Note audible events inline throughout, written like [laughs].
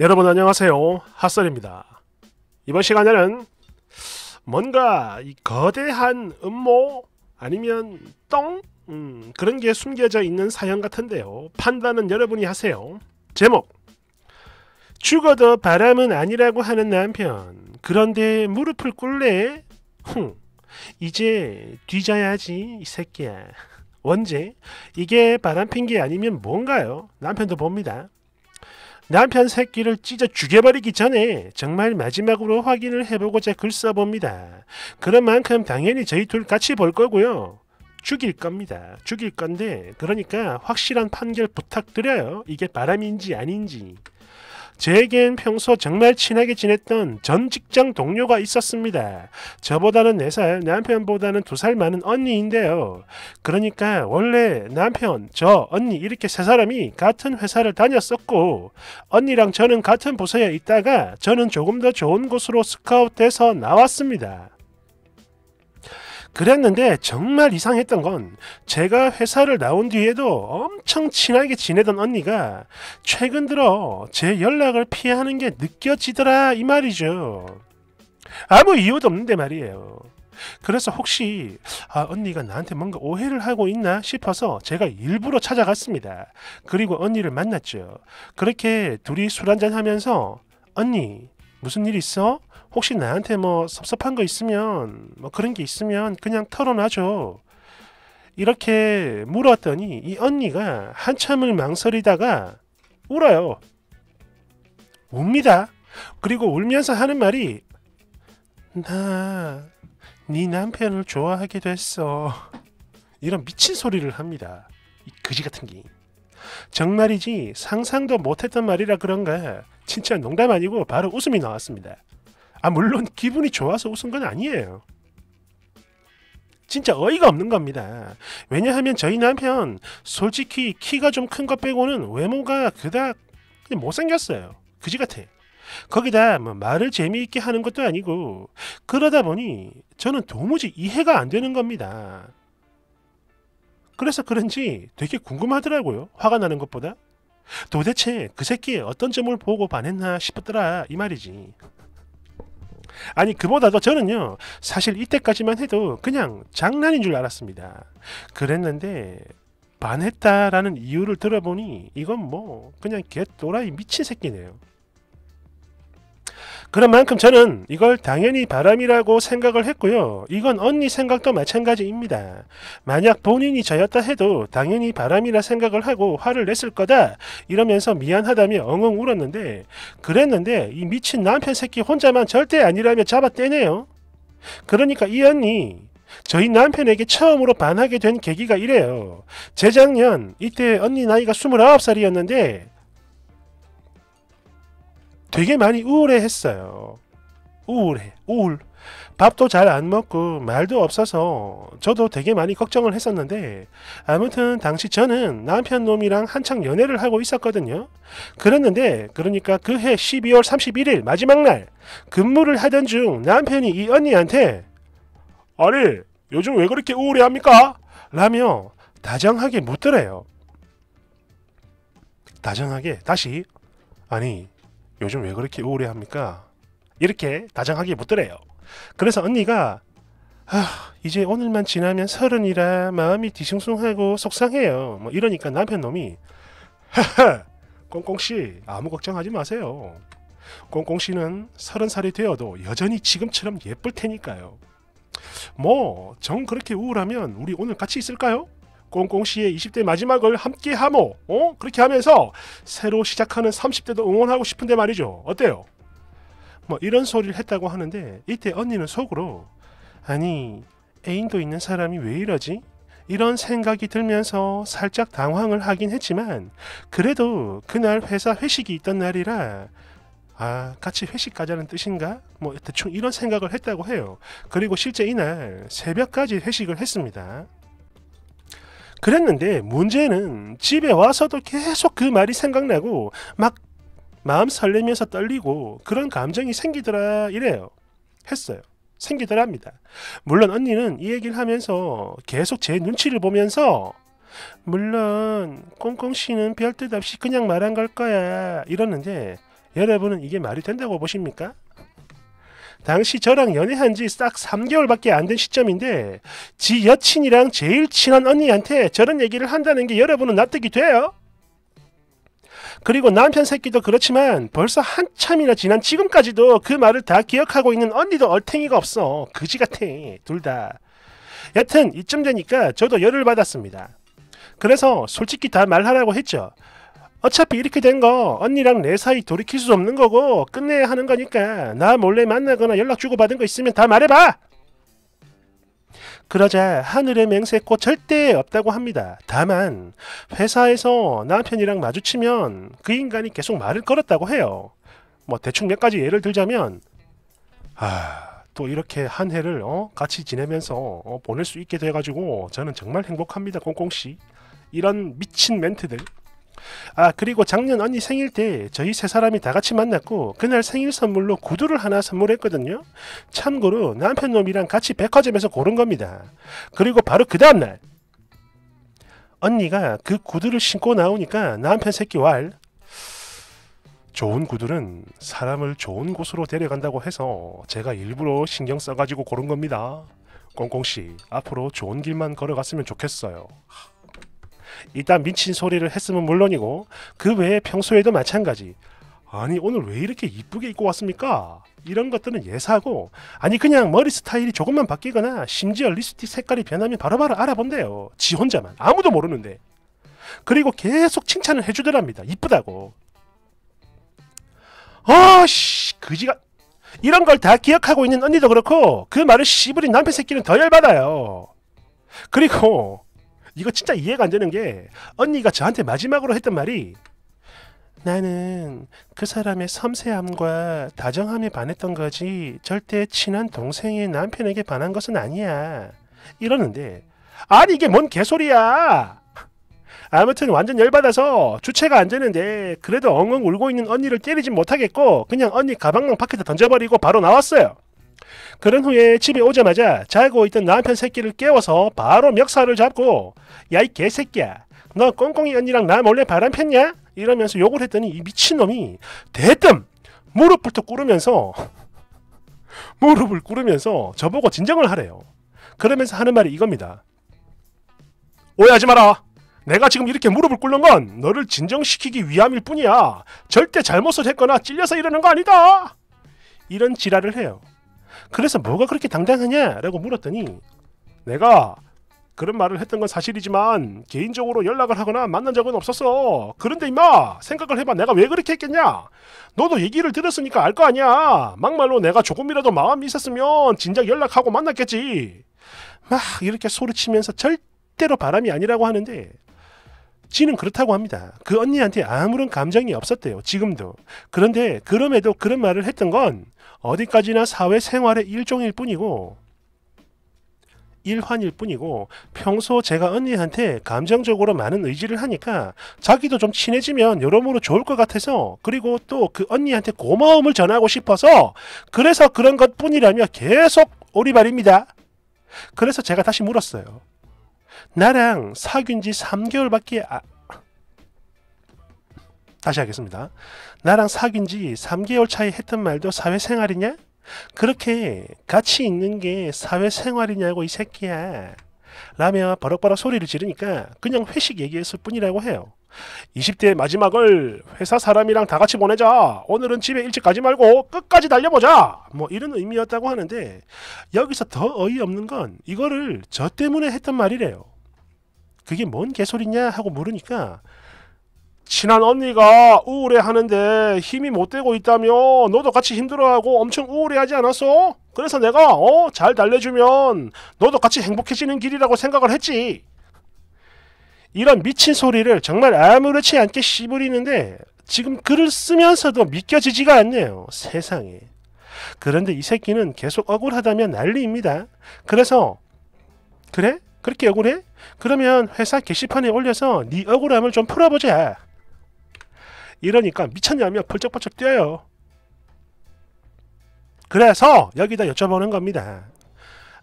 여러분 안녕하세요 핫설입니다 이번 시간에는 뭔가 이 거대한 음모 아니면 똥 음, 그런 게 숨겨져 있는 사연 같은데요 판단은 여러분이 하세요 제목 죽어도 바람은 아니라고 하는 남편 그런데 무릎을 꿇래 흥 이제 뒤져야지 이 새끼야 언제 이게 바람핀 게 아니면 뭔가요 남편도 봅니다 남편 새끼를 찢어 죽여버리기 전에 정말 마지막으로 확인을 해보고자 글 써봅니다. 그런 만큼 당연히 저희 둘 같이 볼 거고요. 죽일 겁니다. 죽일 건데 그러니까 확실한 판결 부탁드려요. 이게 바람인지 아닌지. 제겐 평소 정말 친하게 지냈던 전 직장 동료가 있었습니다. 저보다는 4살, 남편보다는 2살 많은 언니인데요. 그러니까 원래 남편, 저, 언니 이렇게 세 사람이 같은 회사를 다녔었고 언니랑 저는 같은 부서에 있다가 저는 조금 더 좋은 곳으로 스카웃돼서 나왔습니다. 그랬는데 정말 이상했던 건 제가 회사를 나온 뒤에도 엄청 친하게 지내던 언니가 최근 들어 제 연락을 피하는 게 느껴지더라 이 말이죠. 아무 이유도 없는데 말이에요. 그래서 혹시 아, 언니가 나한테 뭔가 오해를 하고 있나 싶어서 제가 일부러 찾아갔습니다. 그리고 언니를 만났죠. 그렇게 둘이 술 한잔 하면서 언니 무슨 일 있어? 혹시 나한테 뭐 섭섭한 거 있으면 뭐 그런 게 있으면 그냥 털어놔줘. 이렇게 물었더니 이 언니가 한참을 망설이다가 울어요. 웁니다. 그리고 울면서 하는 말이 나 네 남편을 좋아하게 됐어. 이런 미친 소리를 합니다. 이 그지 같은 게. 정말이지 상상도 못했던 말이라 그런가 진짜 농담 아니고 바로 웃음이 나왔습니다. 아 물론 기분이 좋아서 웃은 건 아니에요. 진짜 어이가 없는 겁니다. 왜냐하면 저희 남편 솔직히 키가 좀 큰 것 빼고는 외모가 그닥 못생겼어요. 그지 같아. 거기다 뭐 말을 재미있게 하는 것도 아니고 그러다 보니 저는 도무지 이해가 안 되는 겁니다. 그래서 그런지 되게 궁금하더라고요. 화가 나는 것보다. 도대체 그 새끼의 어떤 점을 보고 반했나 싶었더라 이 말이지. 아니 그보다도 저는요 사실 이때까지만 해도 그냥 장난인 줄 알았습니다. 그랬는데 반했다라는 이유를 들어보니 이건 뭐 그냥 개또라이 미친 새끼네요. 그런 만큼 저는 이걸 당연히 바람이라고 생각을 했고요. 이건 언니 생각도 마찬가지입니다. 만약 본인이 저였다 해도 당연히 바람이라 생각을 하고 화를 냈을 거다 이러면서 미안하다며 엉엉 울었는데 그랬는데 이 미친 남편 새끼 혼자만 절대 아니라며 잡아 떼네요. 그러니까 이 언니 저희 남편에게 처음으로 반하게 된 계기가 이래요. 재작년 이때 언니 나이가 29살이었는데 되게 많이 우울해했어요. 우울해, 우울. 밥도 잘 안 먹고 말도 없어서 저도 되게 많이 걱정을 했었는데 아무튼 당시 저는 남편 놈이랑 한창 연애를 하고 있었거든요. 그랬는데 그러니까 그해 12월 31일 마지막 날 근무를 하던 중 남편이 이 언니한테 아니 요즘 왜 그렇게 우울해합니까? 라며 다정하게 묻더래요. 다정하게 다시 아니 요즘 왜 그렇게 우울해합니까? 이렇게 다정하게 묻더래요. 그래서 언니가 아, 이제 오늘만 지나면 서른이라 마음이 뒤숭숭하고 속상해요. 뭐 이러니까 남편놈이 꽁꽁씨 아무 걱정하지 마세요. 꽁꽁씨는 서른 살이 되어도 여전히 지금처럼 예쁠 테니까요. 뭐정 그렇게 우울하면 우리 오늘 같이 있을까요? 꽁꽁 씨의 20대 마지막을 함께 하모 어? 그렇게 하면서 새로 시작하는 30대도 응원하고 싶은데 말이죠 어때요? 뭐 이런 소리를 했다고 하는데 이때 언니는 속으로 아니 애인도 있는 사람이 왜 이러지? 이런 생각이 들면서 살짝 당황을 하긴 했지만 그래도 그날 회사 회식이 있던 날이라 아, 같이 회식 가자는 뜻인가? 뭐 대충 이런 생각을 했다고 해요. 그리고 실제 이날 새벽까지 회식을 했습니다. 그랬는데 문제는 집에 와서도 계속 그 말이 생각나고 막 마음 설레면서 떨리고 그런 감정이 생기더라 이래요. 했어요. 생기더랍니다. 물론 언니는 이 얘기를 하면서 계속 제 눈치를 보면서 물론 꽁꽁 씨는 별뜻 없이 그냥 말한 걸 거야 이러는데 여러분은 이게 말이 된다고 보십니까? 당시 저랑 연애한 지싹 3개월밖에 안 된 시점인데 지 여친이랑 제일 친한 언니한테 저런 얘기를 한다는 게 여러분은 납득이 돼요? 그리고 남편 새끼도 그렇지만 벌써 한참이나 지난 지금까지도 그 말을 다 기억하고 있는 언니도 얼탱이가 없어. 그지 같아. 둘 다. 여튼 이쯤 되니까 저도 열을 받았습니다. 그래서 솔직히 다 말하라고 했죠. 어차피 이렇게 된 거 언니랑 내 사이 돌이킬 수 없는 거고 끝내야 하는 거니까 나 몰래 만나거나 연락 주고받은 거 있으면 다 말해봐! 그러자 하늘에 맹세꽃 절대 없다고 합니다. 다만 회사에서 남편이랑 마주치면 그 인간이 계속 말을 걸었다고 해요. 뭐 대충 몇 가지 예를 들자면 아, 또 이렇게 한 해를 어, 같이 지내면서 어, 보낼 수 있게 돼가지고 저는 정말 행복합니다. 꽁꽁씨. 이런 미친 멘트들 아 그리고 작년 언니 생일 때 저희 세 사람이 다 같이 만났고 그날 생일 선물로 구두를 하나 선물했거든요. 참고로 남편 놈이랑 같이 백화점에서 고른 겁니다. 그리고 바로 그 다음날 언니가 그 구두를 신고 나오니까 남편 새끼 왈 좋은 구두는 사람을 좋은 곳으로 데려간다고 해서 제가 일부러 신경 써가지고 고른 겁니다. 꽁꽁씨 앞으로 좋은 길만 걸어갔으면 좋겠어요. 일단 미친 소리를 했으면 물론이고 그 외에 평소에도 마찬가지 아니 오늘 왜 이렇게 이쁘게 입고 왔습니까? 이런 것들은 예사고 아니 그냥 머리 스타일이 조금만 바뀌거나 심지어 립스틱 색깔이 변하면 바로바로 알아본대요 지 혼자만 아무도 모르는데 그리고 계속 칭찬을 해주더랍니다 이쁘다고 아씨 그지가 이런 걸 다 기억하고 있는 언니도 그렇고 그 말을 씨부린 남편 새끼는 더 열받아요 그리고 이거 진짜 이해가 안 되는 게 언니가 저한테 마지막으로 했던 말이 나는 그 사람의 섬세함과 다정함에 반했던 거지 절대 친한 동생의 남편에게 반한 것은 아니야 이러는데 아니 이게 뭔 개소리야 아무튼 완전 열받아서 주체가 안 되는데 그래도 엉엉 울고 있는 언니를 때리진 못하겠고 그냥 언니 가방만 밖에다 던져버리고 바로 나왔어요 그런 후에 집에 오자마자 자고 있던 남편 새끼를 깨워서 바로 멱살을 잡고 야 이 개새끼야 너 꽁꽁이 언니랑 나 몰래 바람 폈냐? 이러면서 욕을 했더니 이 미친놈이 대뜸 무릎부터 꿇으면서 [laughs] 무릎을 꿇으면서 저보고 진정을 하래요. 그러면서 하는 말이 이겁니다. 오해하지 마라. 내가 지금 이렇게 무릎을 꿇는 건 너를 진정시키기 위함일 뿐이야. 절대 잘못을 했거나 찔려서 이러는 거 아니다. 이런 지랄을 해요. 그래서 뭐가 그렇게 당당하냐? 라고 물었더니 내가 그런 말을 했던 건 사실이지만 개인적으로 연락을 하거나 만난 적은 없었어. 그런데 임마 생각을 해봐 내가 왜 그렇게 했겠냐? 너도 얘기를 들었으니까 알 거 아니야. 막말로 내가 조금이라도 마음이 있었으면 진작 연락하고 만났겠지. 막 이렇게 소리치면서 절대로 바람이 아니라고 하는데 지는 그렇다고 합니다. 그 언니한테 아무런 감정이 없었대요. 지금도. 그런데 그럼에도 그런 말을 했던 건 어디까지나 사회 생활의 일종일 뿐이고 일환일 뿐이고 평소 제가 언니한테 감정적으로 많은 의지를 하니까 자기도 좀 친해지면 여러모로 좋을 것 같아서 그리고 또 그 언니한테 고마움을 전하고 싶어서 그래서 그런 것뿐이라며 계속 오리발입니다. 그래서 제가 다시 물었어요. 나랑 사귄 지 3개월밖에 아... 다시 하겠습니다. 나랑 사귄 지 3개월 차에 했던 말도 사회생활이냐? 그렇게 같이 있는 게 사회생활이냐고 이 새끼야. 라며 버럭버럭 소리를 지르니까 그냥 회식 얘기했을 뿐이라고 해요. 20대 마지막을 회사 사람이랑 다 같이 보내자. 오늘은 집에 일찍 가지 말고 끝까지 달려보자. 뭐 이런 의미였다고 하는데 여기서 더 어이없는 건 이거를 저 때문에 했던 말이래요. 그게 뭔 개소리냐 하고 물으니까 친한 언니가 우울해하는데 힘이 못 되고 있다며 너도 같이 힘들어하고 엄청 우울해하지 않았어? 그래서 내가 어잘 달래주면 너도 같이 행복해지는 길이라고 생각을 했지. 이런 미친 소리를 정말 아무렇지 않게 씨부리는데 지금 글을 쓰면서도 믿겨지지가 않네요. 세상에. 그런데 이 새끼는 계속 억울하다면 난리입니다. 그래서 그래? 그렇게 억울해? 그러면 회사 게시판에 올려서 네 억울함을 좀 풀어보자. 이러니까 미쳤냐며 펄쩍펄쩍 뛰어요. 그래서 여기다 여쭤보는 겁니다.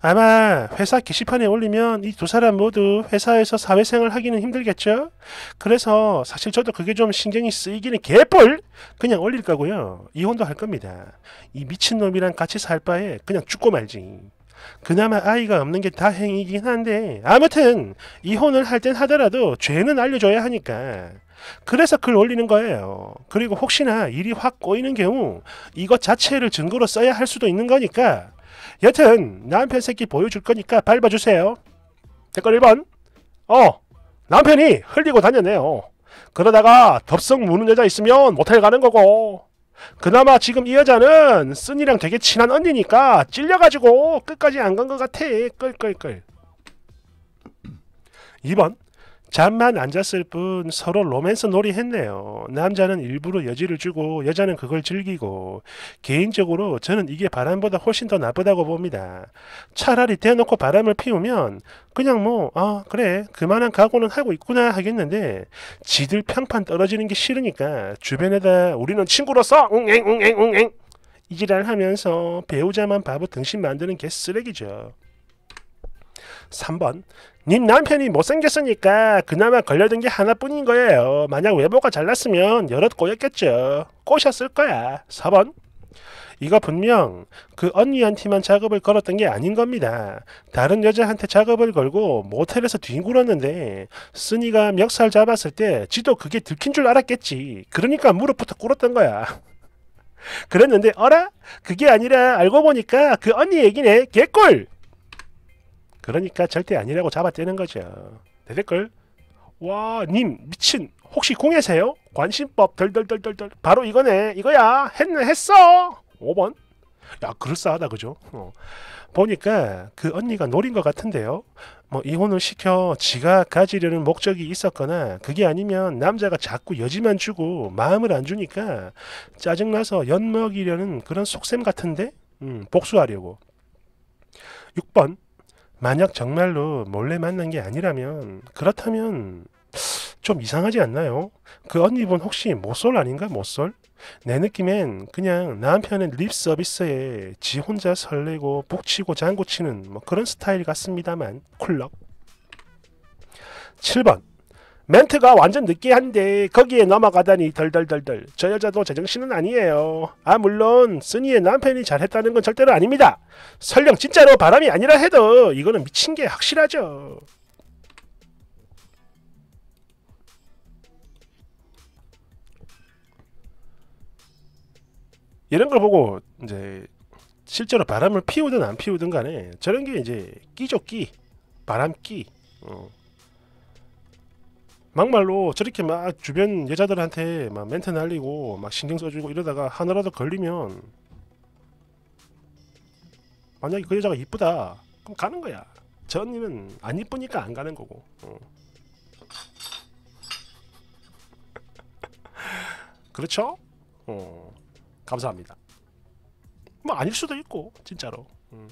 아마 회사 게시판에 올리면 이 두 사람 모두 회사에서 사회생활 하기는 힘들겠죠? 그래서 사실 저도 그게 좀 신경이 쓰이기는 개뿔! 그냥 올릴 거고요. 이혼도 할 겁니다. 이 미친놈이랑 같이 살 바에 그냥 죽고 말지. 그나마 아이가 없는 게 다행이긴 한데 아무튼 이혼을 할 땐 하더라도 죄는 알려줘야 하니까 그래서 글 올리는 거예요. 그리고 혹시나 일이 확 꼬이는 경우 이것 자체를 증거로 써야 할 수도 있는 거니까 여튼 남편 새끼 보여줄 거니까 밟아주세요. 댓글 1번 어 남편이 흘리고 다녔네요. 그러다가 덥석 무는 여자 있으면 모텔 가는 거고 그나마 지금 이 여자는 쓴이랑 되게 친한 언니니까 찔려가지고 끝까지 안 간 것 같아. 끌끌끌 2번 잠만 앉았을뿐 서로 로맨스 놀이 했네요. 남자는 일부러 여지를 주고 여자는 그걸 즐기고 개인적으로 저는 이게 바람보다 훨씬 더 나쁘다고 봅니다. 차라리 대놓고 바람을 피우면 그냥 뭐아 그래 그만한 각오는 하고 있구나 하겠는데 지들 평판 떨어지는 게 싫으니까 주변에다 우리는 친구로서 웅엥 웅엥 웅엥 이지랄 하면서 배우자만 바보 등신 만드는 게 쓰레기죠. 3번 님 남편이 못생겼으니까 그나마 걸려든 게 하나뿐인 거예요. 만약 외모가 잘났으면 여럿 꼬였겠죠. 꼬셨을 거야. 4번. 이거 분명 그 언니한테만 작업을 걸었던 게 아닌 겁니다. 다른 여자한테 작업을 걸고 모텔에서 뒹굴었는데 쓰니가 멱살 잡았을 때 지도 그게 들킨 줄 알았겠지. 그러니까 무릎부터 꿇었던 거야. [laughs] 그랬는데 어라? 그게 아니라 알고 보니까 그 언니 얘기네. 개꿀! 그러니까 절대 아니라고 잡아떼는 거죠. 내 댓글 와님 미친 혹시 공예세요? 관심법 덜덜덜덜덜 바로 이거네 이거야 했네 했어 5번 야 그럴싸하다 그죠? 어. 보니까 그 언니가 노린 것 같은데요. 뭐 이혼을 시켜 지가 가지려는 목적이 있었거나 그게 아니면 남자가 자꾸 여지만 주고 마음을 안 주니까 짜증나서 엿먹이려는 그런 속셈 같은데 음, 복수하려고. 6번 만약 정말로 몰래 만난 게 아니라면 그렇다면 좀 이상하지 않나요? 그 언니분 혹시 모쏠 아닌가 모쏠? 내 느낌엔 그냥 남편의 립 서비스에 지 혼자 설레고 북치고 장구치는 뭐 그런 스타일 같습니다만 쿨럭 7번 멘트가 완전 느끼한데 거기에 넘어가다니 덜덜덜덜 저 여자도 제정신은 아니에요. 아 물론 쓰니의 남편이 잘했다는 건 절대로 아닙니다. 설령 진짜로 바람이 아니라 해도 이거는 미친 게 확실하죠. 이런 걸 보고 이제 실제로 바람을 피우든 안 피우든 간에 저런 게 이제 끼죠 끼 바람 끼 어. 막말로 저렇게 막 주변 여자들한테 막 멘트 날리고 막 신경 써주고 이러다가 하나라도 걸리면 만약에 그 여자가 이쁘다 그럼 가는 거야 저 언니는 안 이쁘니까 안 가는 거고 어. [laughs] 그렇죠? 어, 감사합니다 뭐 아닐 수도 있고 진짜로 음.